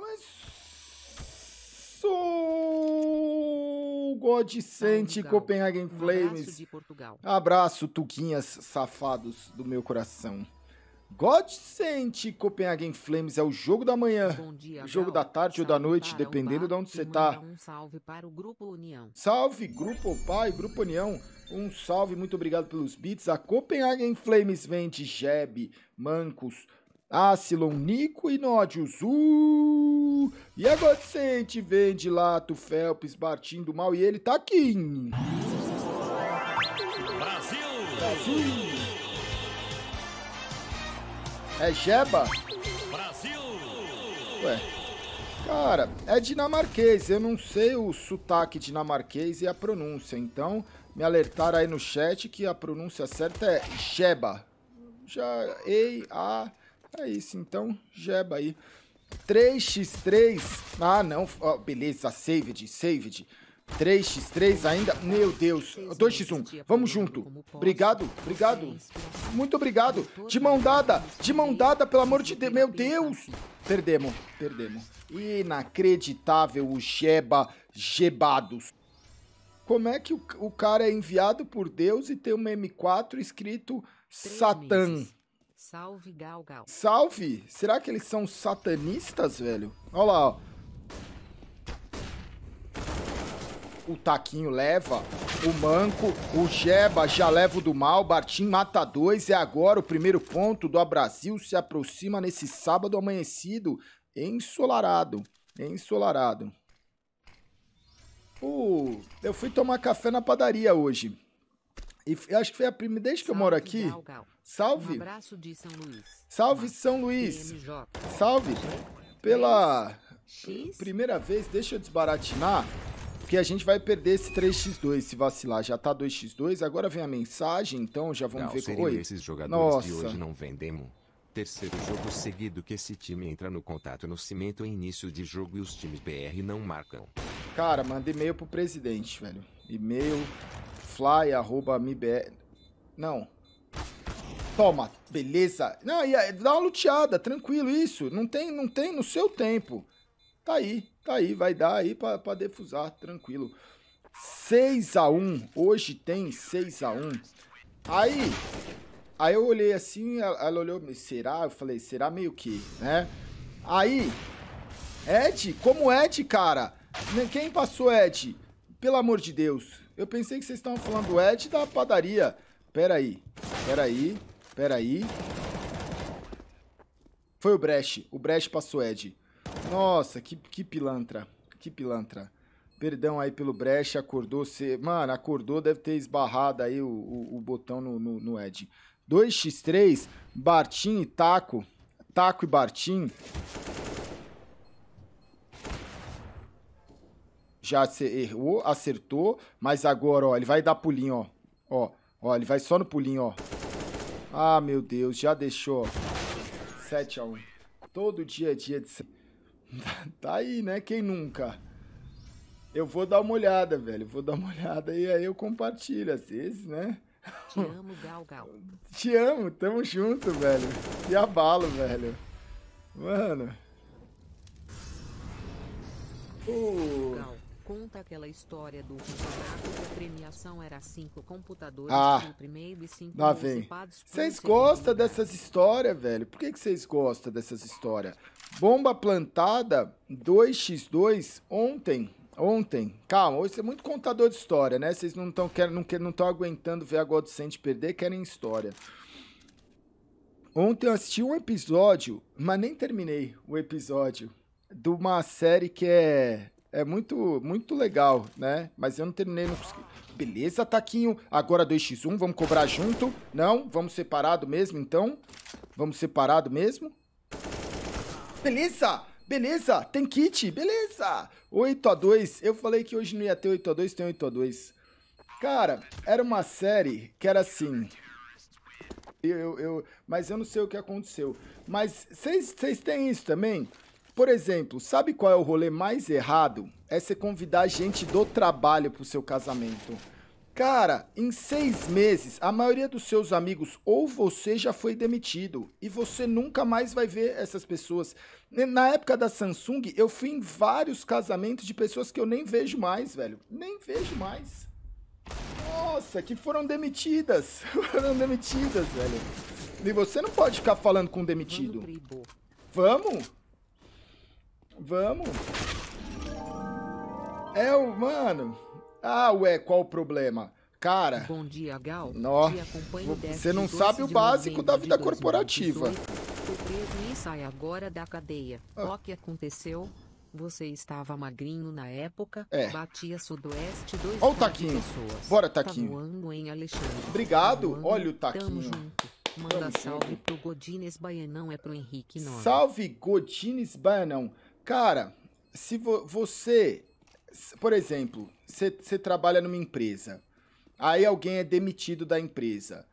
começou! God Sente Copenhagen Flames. Um abraço, abraço, tuquinhas safados do meu coração. God Copenhagen Flames é o jogo da manhã, dia, jogo Gal. da tarde salve ou da noite, dependendo de onde você tá. Um salve para o Grupo União. Salve, Grupo Pai, Grupo União. Um salve, muito obrigado pelos beats. A Copenhagen Flames vem de Jeb, Mancos, Asilon Nico e Nodius. Uh! E agora sente, vem de lato, Felps, batindo mal e ele tá aqui. Brasil! Brasil! É Jeba? Brasil! Ué. Cara, é dinamarquês, eu não sei o sotaque dinamarquês e a pronúncia, então me alertaram aí no chat que a pronúncia certa é Jeba. Já, ei, a... É tá isso, então, jeba aí. 3x3. Ah, não. Oh, beleza, saved, saved. 3x3 ainda. Meu Deus. 2x1. Vamos junto. Obrigado, obrigado. Muito obrigado. De mão dada. De mão dada, pelo amor de Deus. Meu Deus. Perdemos, perdemos. Inacreditável o Jeba Jebados. Como é que o, o cara é enviado por Deus e tem uma M4 escrito Satã? Salve, Galgal. Salve! Será que eles são satanistas, velho? Olha lá, ó. O Taquinho leva, o Manco, o Jeba já leva o do mal, Bartim mata dois, é agora o primeiro ponto do Brasil se aproxima nesse sábado amanhecido, ensolarado, ensolarado. Uh, eu fui tomar café na padaria hoje. E acho que foi a primeira, desde que Salve, eu moro aqui. Gal, gal. Salve. Um São Salve São Luís. PMJ. Salve. Pela X. primeira vez, deixa eu desbaratinar, porque a gente vai perder esse 3x2 se vacilar. Já tá 2x2, agora vem a mensagem, então já vamos Gal, ver como é. esses jogadores Nossa. de hoje não vendemos. Terceiro jogo seguido que esse time entra no contato no cimento em início de jogo e os times BR não marcam. Cara, manda e-mail pro presidente, velho. E-mail Fly arroba fly.mibr. Não. Toma, beleza. Não, e dá uma luteada, tranquilo isso. Não tem, não tem no seu tempo. Tá aí, tá aí, vai dar aí pra, pra defusar, tranquilo. 6 a 1 hoje tem 6 a 1 Aí, aí eu olhei assim, ela, ela olhou, será? Eu falei, será meio que, né? Aí, Ed, como Ed, cara? Né, quem passou Ed? Pelo amor de Deus. Eu pensei que vocês estavam falando do Ed da padaria. Pera aí. Pera aí. Pera aí. Foi o Brecht. O Brecht passou Ed. Nossa, que, que pilantra. Que pilantra. Perdão aí pelo Brecht, acordou. Cê... Mano, acordou, deve ter esbarrado aí o, o, o botão no, no, no Ed. 2x3, Bartim e Taco. Taco e Bartim. já errou, acertou, mas agora, ó, ele vai dar pulinho, ó. Ó, ó, ele vai só no pulinho, ó. Ah, meu Deus, já deixou. 7x1. Todo dia é dia de... tá aí, né? Quem nunca? Eu vou dar uma olhada, velho. Vou dar uma olhada e aí eu compartilho, às vezes, né? Te amo, Gal Gal. Te amo, tamo junto, velho. E abalo, velho. Mano. Uh. Conta aquela história do campeonato que a premiação era cinco computadores ah, no primeiro e cinco lá vem. Vocês gostam dessas histórias, velho? Por que vocês gostam dessas histórias? Bomba plantada 2x2 ontem. Ontem, calma, hoje é muito contador de história, né? Vocês não estão não, não aguentando ver a Godsend perder, querem história. Ontem eu assisti um episódio, mas nem terminei o episódio, de uma série que é é muito, muito legal, né? Mas eu não terminei, não consegui. Beleza, Taquinho. Agora 2x1, vamos cobrar junto. Não, vamos separado mesmo, então. Vamos separado mesmo. Beleza! Beleza, tem kit, beleza. 8x2, eu falei que hoje não ia ter 8x2, tem 8x2. Cara, era uma série que era assim... Eu, eu, mas eu não sei o que aconteceu. Mas vocês têm isso também? Por exemplo, sabe qual é o rolê mais errado? É você convidar gente do trabalho pro seu casamento. Cara, em seis meses, a maioria dos seus amigos ou você já foi demitido e você nunca mais vai ver essas pessoas. Na época da Samsung, eu fui em vários casamentos de pessoas que eu nem vejo mais, velho. Nem vejo mais. Nossa, que foram demitidas. foram demitidas, velho. E você não pode ficar falando com um demitido. Vamos? Vamos. É, o mano. Ah, ué, qual o problema? Cara. Bom dia, Gal. Nó, você não sabe o básico da vida corporativa. sai agora da cadeia. Ah. O que aconteceu? Você estava magrinho na época. É. Batia sudoeste dois Olha o taquinho. Pessoas. Bora, taquinho. Tá em Alexandre. Obrigado. Tá Olha o taquinho. Tamo junto. Manda Tamo salve junto. pro Godines Baianão, é pro Henrique Nova. Salve, Godines Baianão. Cara, se vo você, por exemplo, você trabalha numa empresa, aí alguém é demitido da empresa.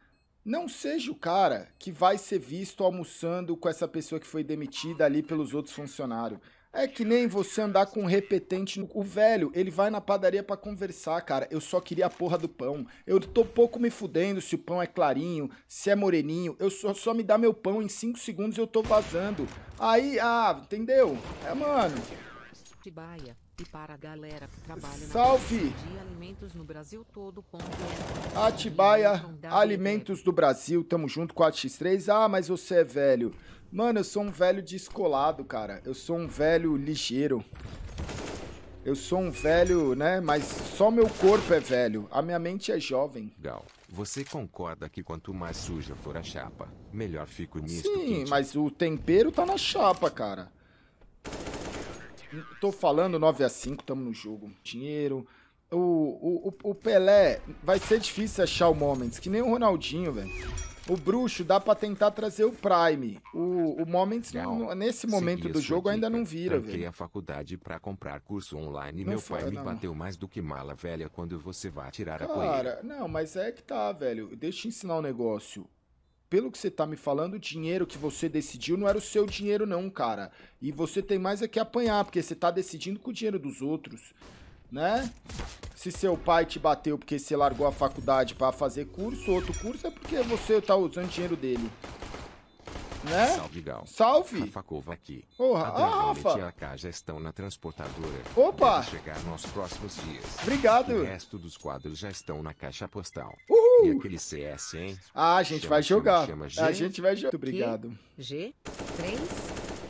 Não seja o cara que vai ser visto almoçando com essa pessoa que foi demitida ali pelos outros funcionários. É que nem você andar com um repetente no. O velho, ele vai na padaria para conversar, cara. Eu só queria a porra do pão. Eu tô pouco me fudendo se o pão é clarinho, se é moreninho. Eu só, só me dá meu pão em 5 segundos e eu tô vazando. Aí, ah, entendeu? É, mano. Tibaia. E para a galera que trabalha Salve! de alimentos no Brasil todo. Ponto é Atibaia Alimentos do Brasil, tamo junto com a X3. Ah, mas você é velho. Mano, eu sou um velho descolado, cara. Eu sou um velho ligeiro. Eu sou um velho, né? Mas só meu corpo é velho. A minha mente é jovem. Gal, você concorda que quanto mais suja for a chapa, melhor fico nisso? Sim, mas o tempero tá na chapa, cara. Tô falando 9 a 5 estamos no jogo. Dinheiro. O, o, o Pelé, vai ser difícil achar o Moments, que nem o Ronaldinho, velho. O Bruxo dá pra tentar trazer o Prime. O, o Moments, não, nesse momento do jogo, ainda não vira, velho. a faculdade pra comprar curso online. e Meu pai me não. bateu mais do que mala velha quando você vai tirar Cara, a poeira. Cara, não, mas é que tá, velho. Deixa eu ensinar um negócio pelo que você tá me falando, o dinheiro que você decidiu não era o seu dinheiro, não, cara. E você tem mais é que apanhar, porque você tá decidindo com o dinheiro dos outros, né? Se seu pai te bateu porque você largou a faculdade para fazer curso, outro curso, é porque você tá usando o dinheiro dele né? Salve, Gal. Salve. Rafa Cova aqui. Porra, a ah, Rafa. e a K já estão na transportadora. Opa. Deve chegar nos próximos dias. Obrigado. O resto dos quadros já estão na caixa postal. Uhul. E aquele CS, hein? Ah, a gente chama, vai jogar. Chama, chama, a gente vai jogar. obrigado. G, 3,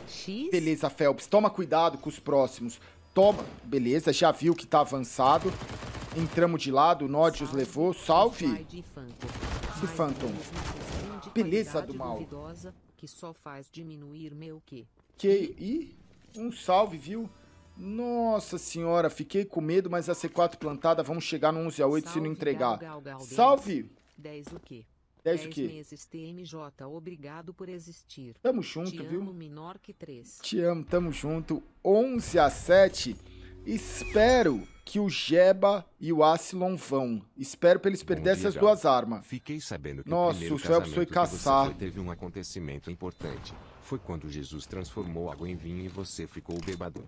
X. Beleza, Phelps. Toma cuidado com os próximos. Toma. Beleza, já viu que tá avançado. Entramos de lado, o Nodius levou. Salve. Salve. Phantom. Beleza do mal que só faz diminuir meu que. Que e um salve, viu? Nossa senhora, fiquei com medo, mas a C4 plantada, vamos chegar no 11 a 8 Salve, se não entregar. Gal, gal, gal, Salve! 10 o quê? 10 o quê? meses TMJ, obrigado por existir. Tamo junto, Te viu? Amo menor que 3. Te amo, tamo junto. 11 a 7. Espero que o Jeba e o Asilon vão. Espero pra eles perderem essas legal. duas armas. Fiquei sabendo que Nossa, o, o Phelps foi caçar. Foi, teve um acontecimento importante. Foi quando Jesus transformou água em vinho e você ficou bebado.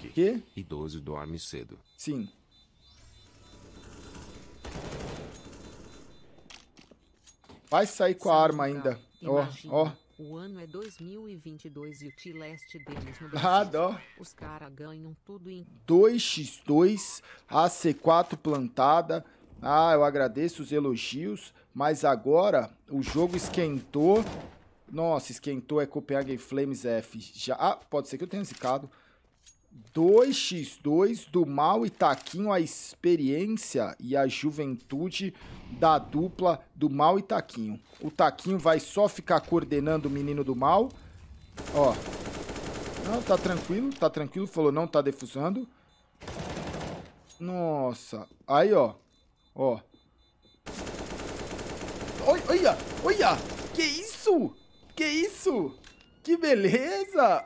Que? que? Idoso dorme cedo. Sim. Vai sair com a arma ainda. Ó, ó. Oh, oh. O ano é 2022 e o Tileste deles no Brasil. Ah, Os caras ganham tudo em 2x2, AC4 plantada. Ah, eu agradeço os elogios, mas agora o jogo esquentou. Nossa, esquentou é Copenhagen Flames F. Já, ah, pode ser que eu tenha zicado. 2x2 do Mal e Taquinho, a experiência e a juventude da dupla do Mal e Taquinho. O Taquinho vai só ficar coordenando o menino do Mal. Ó. Não, tá tranquilo, tá tranquilo. Falou, não, tá defusando. Nossa. Aí, ó. Ó. Olha, olha. Que isso? Que isso? Que beleza!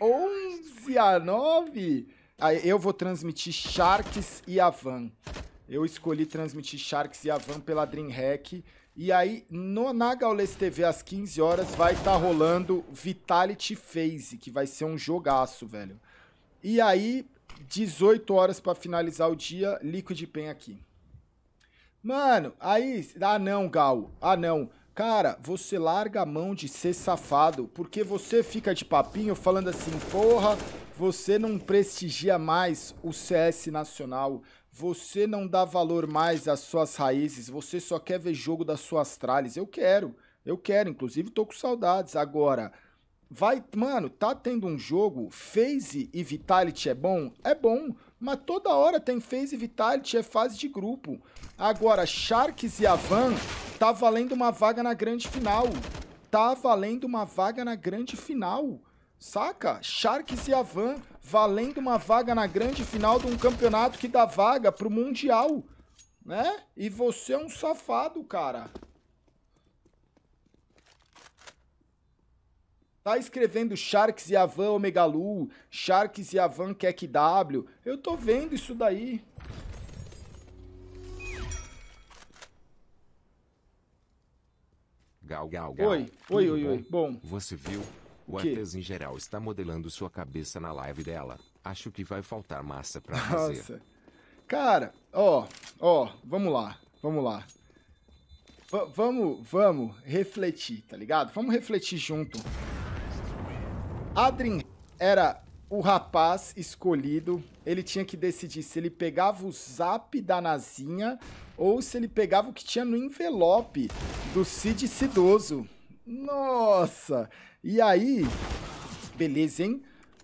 11 a 9. Aí eu vou transmitir Sharks e Avan. Eu escolhi transmitir Sharks e Avan pela DreamHack. E aí, no, na Gaules TV, às 15 horas, vai estar tá rolando Vitality Phase, que vai ser um jogaço, velho. E aí, 18 horas para finalizar o dia, Liquid Pen aqui. Mano, aí... Ah, não, Gal. Ah, não. Cara, você larga a mão de ser safado, porque você fica de papinho falando assim, porra, você não prestigia mais o CS nacional, você não dá valor mais às suas raízes, você só quer ver jogo das suas tralhas. Eu quero, eu quero, inclusive tô com saudades. Agora, vai, mano, tá tendo um jogo, Phase e Vitality é bom? É bom, mas toda hora tem Phase e Vitality, é fase de grupo. Agora, Sharks e Avan tá valendo uma vaga na grande final. Tá valendo uma vaga na grande final. Saca? Sharks e Avan valendo uma vaga na grande final de um campeonato que dá vaga pro Mundial. Né? E você é um safado, cara. Tá escrevendo Sharks e Avan Omega Lu, Sharks e Avan Kek W. Eu tô vendo isso daí. Gal, gal, gal. Oi, oi, oi, oi. Bom. Você viu? O Artes em geral está modelando sua cabeça na live dela. Acho que vai faltar massa pra fazer. Nossa. Cara, ó, ó, vamos lá, vamos lá. V vamos, vamos refletir, tá ligado? Vamos refletir junto. Adrien era o rapaz escolhido, ele tinha que decidir se ele pegava o zap da Nazinha ou se ele pegava o que tinha no envelope do Cid Cidoso. Nossa! E aí, beleza, hein?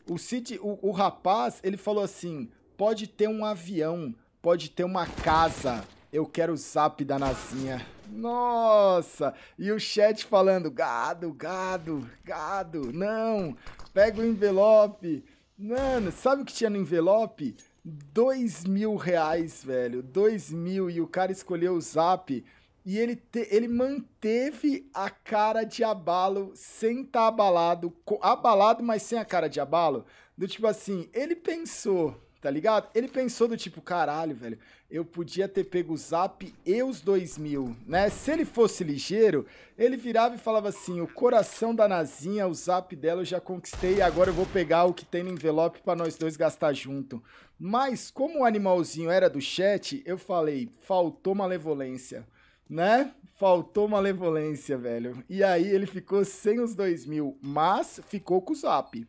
O Cid, o, o rapaz, ele falou assim, pode ter um avião, pode ter uma casa, eu quero o zap da Nazinha. Nossa! E o chat falando, gado, gado, gado, não, pega o envelope. Mano, sabe o que tinha no envelope? dois mil reais, velho. Dois mil e o cara escolheu o Zap. E ele, te, ele manteve a cara de abalo sem estar tá abalado. Abalado, mas sem a cara de abalo. Do tipo assim, ele pensou tá ligado? Ele pensou do tipo, caralho, velho, eu podia ter pego o Zap e os dois mil né? Se ele fosse ligeiro, ele virava e falava assim, o coração da Nazinha, o Zap dela eu já conquistei agora eu vou pegar o que tem no envelope para nós dois gastar junto. Mas como o animalzinho era do chat, eu falei, faltou malevolência né? Faltou malevolência, velho. E aí ele ficou sem os dois mil, mas ficou com o zap,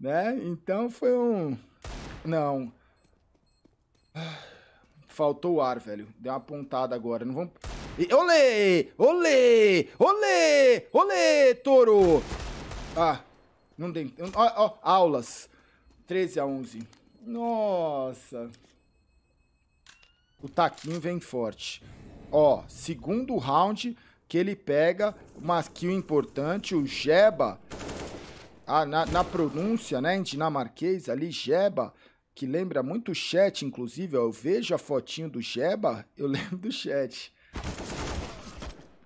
né? Então foi um. Não. Faltou o ar, velho. Deu uma pontada agora. Não vamos... Olê! Olê! Olê! Olê, touro! Ah, não tem... Ó, ó, aulas. 13 a 11. Nossa. O taquinho vem forte. Ó, segundo round que ele pega uma skill importante, o Jeba. Ah, na, na pronúncia, né, em dinamarquês ali, Jeba que lembra muito o chat, inclusive, ó, eu vejo a fotinho do Sheba, eu lembro do chat.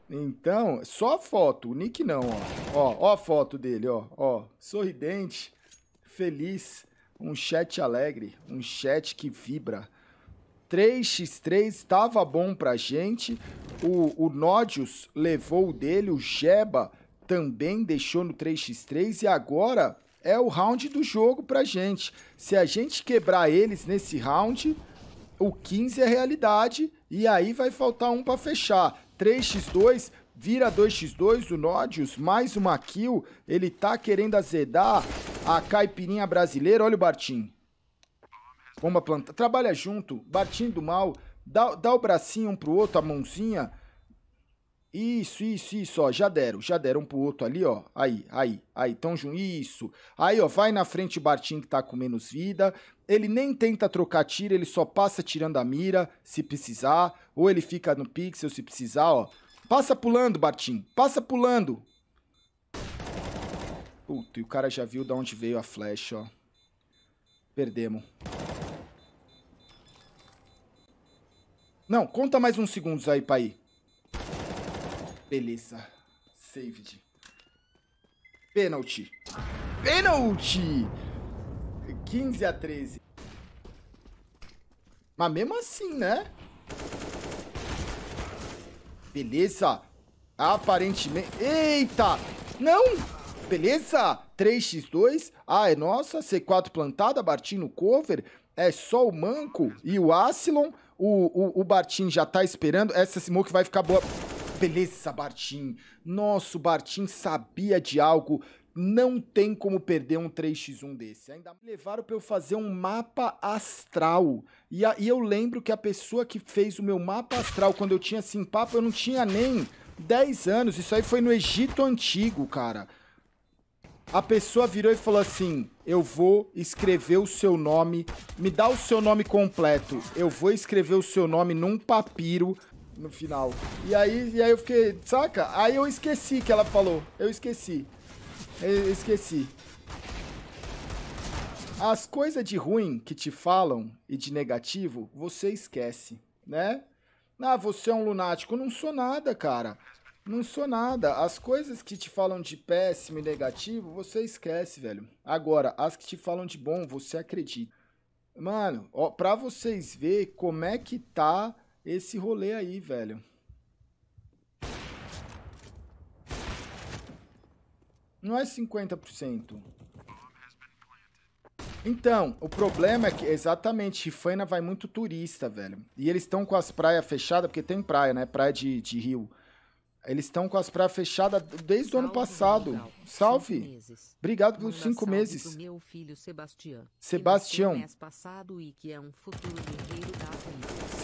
Então, só a foto, o nick não, ó. Ó, ó a foto dele, ó, ó, sorridente, feliz, um chat alegre, um chat que vibra. 3x3 estava bom pra gente, o, o Nodius levou o dele, o Jeba também deixou no 3x3 e agora é o round do jogo pra gente. Se a gente quebrar eles nesse round, o 15 é realidade e aí vai faltar um para fechar. 3x2 vira 2x2 o Nodius, mais uma kill. Ele tá querendo azedar a caipirinha brasileira. Olha o Bartim. Bomba plantar. Trabalha junto. Bartim do mal. Dá, dá o bracinho um pro outro, a mãozinha. Isso, isso, isso, ó, já deram, já deram pro outro ali, ó, aí, aí, aí, tão junto, isso. Aí, ó, vai na frente o Bartim que tá com menos vida, ele nem tenta trocar tiro, ele só passa tirando a mira, se precisar, ou ele fica no pixel se precisar, ó. Passa pulando, Bartim, passa pulando. Puta, e o cara já viu de onde veio a flash, ó. Perdemos. Não, conta mais uns segundos aí, pai. Beleza. Saved. Pênalti. Pênalti! 15 a 13. Mas mesmo assim, né? Beleza. Aparentemente... Eita! Não! Beleza! 3x2. Ah, é nossa. C4 plantada. Bartim no cover. É só o Manco e o Asilon. O, o, o Bartim já tá esperando. Essa smoke vai ficar boa beleza, Bartim. Nossa, Bartim sabia de algo. Não tem como perder um 3x1 desse. Ainda me levaram para eu fazer um mapa astral. E, a, e eu lembro que a pessoa que fez o meu mapa astral quando eu tinha assim, papo. eu não tinha nem 10 anos. Isso aí foi no Egito Antigo, cara. A pessoa virou e falou assim: Eu vou escrever o seu nome, me dá o seu nome completo. Eu vou escrever o seu nome num papiro no final. E aí, e aí eu fiquei, saca? Aí eu esqueci que ela falou. Eu esqueci. Eu esqueci. As coisas de ruim que te falam e de negativo, você esquece, né? Ah, você é um lunático. Não sou nada, cara. Não sou nada. As coisas que te falam de péssimo e negativo, você esquece, velho. Agora, as que te falam de bom, você acredita. Mano, ó, pra vocês verem como é que tá esse rolê aí, velho. Não é 50%. Então, o problema é que, exatamente, Rifaina vai muito turista, velho. E eles estão com as praias fechadas, porque tem praia, né? Praia de, de rio. Eles estão com as praias fechadas desde salve, o ano passado. Salve! Obrigado pelos cinco meses. Meu filho Sebastião. Sebastião. Que passado e que é um futuro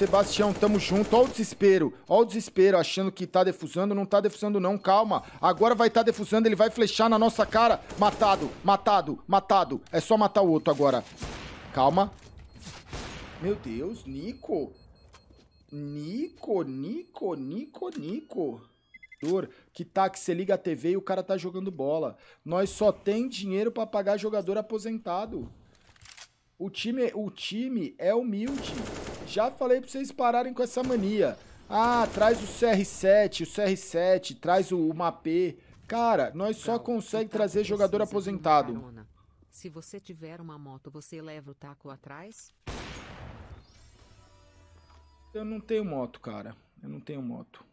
Sebastião, tamo junto. Ó o desespero, ó o desespero, achando que tá defusando. Não tá defusando não, calma. Agora vai tá defusando, ele vai flechar na nossa cara. Matado, matado, matado. É só matar o outro agora. Calma. Meu Deus, Nico. Nico, Nico, Nico, Nico. Que tá que você liga a TV e o cara tá jogando bola. Nós só tem dinheiro para pagar jogador aposentado. O time, o time é humilde já falei para vocês pararem com essa mania. Ah, traz o CR7, o CR7, traz o, o MAP. Cara, nós só consegue trazer jogador aposentado. Se você tiver uma moto, você leva o taco atrás? Eu não tenho moto, cara. Eu não tenho moto.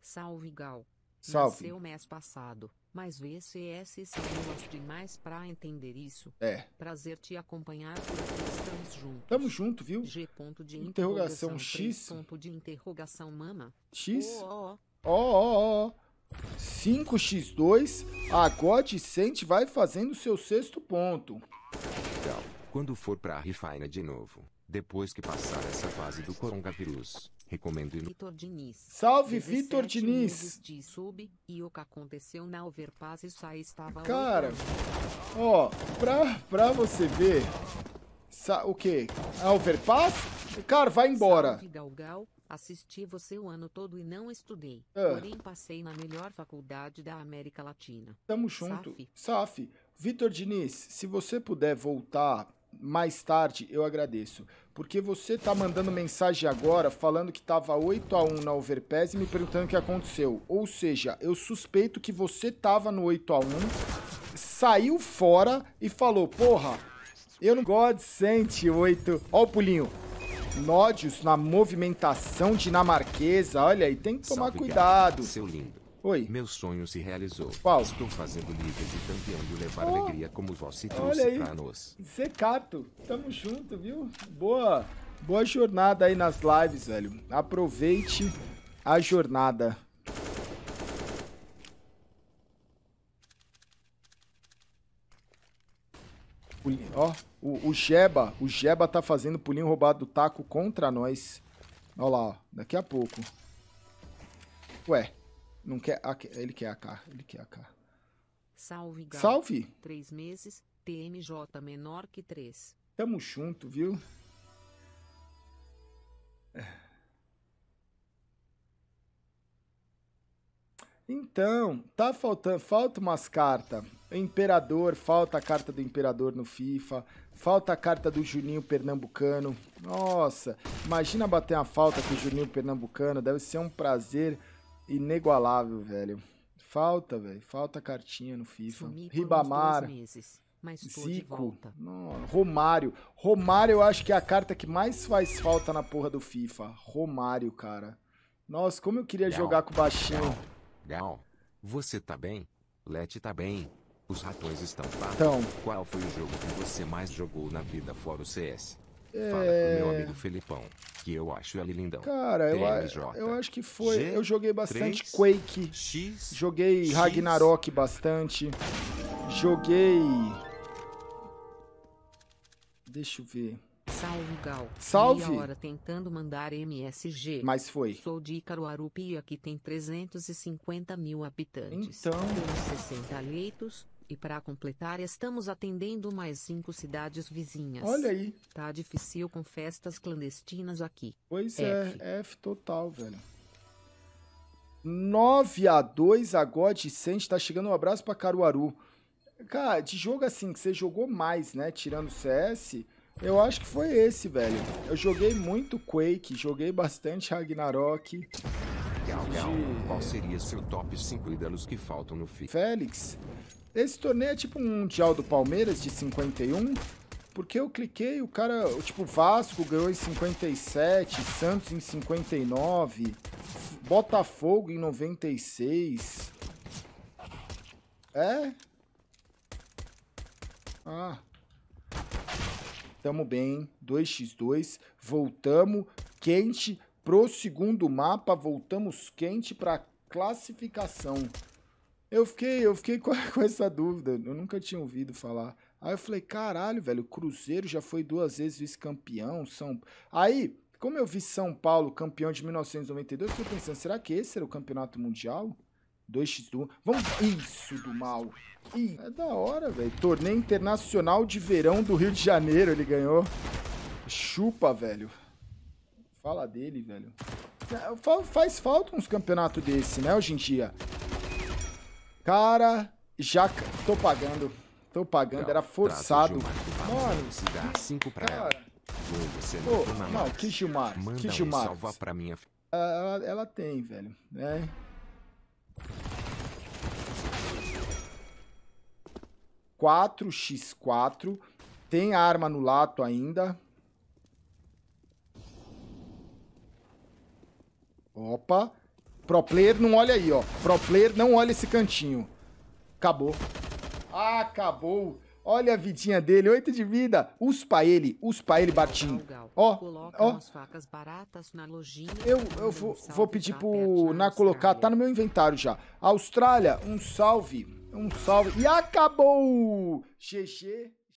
Salve, Gal. Salve. Nasceu mês passado mas VCS se mostre é mais para entender isso. É. Prazer te acompanhar por aqui, estamos juntos. Tamo junto, viu? G ponto de interrogação, interrogação X. Ponto de interrogação mama. X. Ó, ó, ó. 5x2, a God sente vai fazendo seu sexto ponto. Legal. Quando for pra Refina de novo, depois que passar essa fase do Coronga Recomendo. Vitor Diniz. Salve, Vitor Diniz. De sub, e o que aconteceu na Overpass e estava... Cara, ó, pra, pra você ver... Sa o quê? A Overpass? Cara, vai embora. Salve, Assisti você o ano todo e não estudei. Ah. Porém, passei na melhor faculdade da América Latina. Tamo junto. Saf. Saf. Vitor Diniz, se você puder voltar mais tarde, eu agradeço. Porque você tá mandando mensagem agora falando que tava 8 a 1 na Overpass e me perguntando o que aconteceu. Ou seja, eu suspeito que você tava no 8 a 1, saiu fora e falou: "Porra, eu não God sente 8". Ó o pulinho. Nódios na movimentação dinamarquesa. Olha aí, tem que tomar Salve, cuidado. Cara, seu lindo. Oi. Meu sonho se realizou. Qual? Estou fazendo livres e campeão de levar oh. alegria como você trouxe Olha pra nós. Zecato, tamo junto, viu? Boa, boa jornada aí nas lives, velho. Aproveite a jornada. Ó, o, o Jeba, o Jeba tá fazendo pulinho roubado do taco contra nós. Ó lá, ó, daqui a pouco. Ué, não quer. A, ele quer a K. Ele quer a K. Salve, Gal. Salve! Três meses, TMJ menor que três. Tamo junto, viu? É. Então, tá faltando, falta umas cartas. Imperador, falta a carta do Imperador no FIFA, falta a carta do Juninho Pernambucano. Nossa, imagina bater uma falta com o Juninho Pernambucano, deve ser um prazer Inigualável, velho. Falta, velho. Falta cartinha no FIFA. Ribamar. Meses, Zico. Não, Romário. Romário, eu acho que é a carta que mais faz falta na porra do FIFA. Romário, cara. Nossa, como eu queria Gal. jogar com o baixinho. Gal. você tá bem? Leti tá bem? Os ratões estão lá. Então. Qual foi o jogo que você mais jogou na vida fora o CS? Fala pro meu é. amigo Felipão, que eu acho ele lindão. Cara, eu, eu acho que foi. G eu joguei bastante Quake. X, joguei X, Ragnarok bastante. Joguei. Deixa eu ver. Salve, Gal. Salve. Meia hora tentando mandar MSG. Mas foi. Sou de Icaruarupi e aqui tem 350 mil habitantes. Então. 60 leitos, e para completar, estamos atendendo mais cinco cidades vizinhas. Olha aí. Tá difícil com festas clandestinas aqui. Pois é, F. é, F total, velho. 9 a 2 agora Vicente tá chegando um abraço para Caruaru. Cara, de jogo assim que você jogou mais, né, tirando o CS, eu acho que foi esse, velho. Eu joguei muito Quake, joguei bastante Ragnarok. Qual seria seu top 5 danos que faltam no fim? Félix, esse torneio é tipo um Mundial do Palmeiras de 51, porque eu cliquei, o cara, tipo, Vasco ganhou em 57, Santos em 59, Botafogo em 96. É? Ah. Tamo bem, 2x2, voltamos quente pro segundo mapa, voltamos quente pra classificação. Eu fiquei, eu fiquei com, com essa dúvida, eu nunca tinha ouvido falar. Aí eu falei, caralho, velho, o Cruzeiro já foi duas vezes vice-campeão, São... Aí, como eu vi São Paulo campeão de 1992, eu fiquei pensando, será que esse era o campeonato mundial? 2x1. Vamos. Isso do mal. Ih, é da hora, velho. Torneio Internacional de Verão do Rio de Janeiro, ele ganhou. Chupa, velho. Fala dele, velho. Faz falta uns campeonatos desse, né, hoje em dia. Cara, já tô pagando. Tô pagando, era forçado. Mano, dá cinco pra cara. ela. Vou, Pô, não, não que Gilmar, Manda que Gilmar. Um pra minha... Ela, ela, tem, velho, né? Quatro x quatro. Tem arma no lato ainda. Opa. Pro player, não olha aí, ó. Pro player, não olha esse cantinho. Acabou. Acabou. Olha a vidinha dele, oito de vida. Uspa ele, uspa ele, Bartim. Ó, ó. Eu, eu vou, vou pedir pro Na colocar, tá no meu inventário já. Austrália, um salve, um salve. E acabou! Xexê.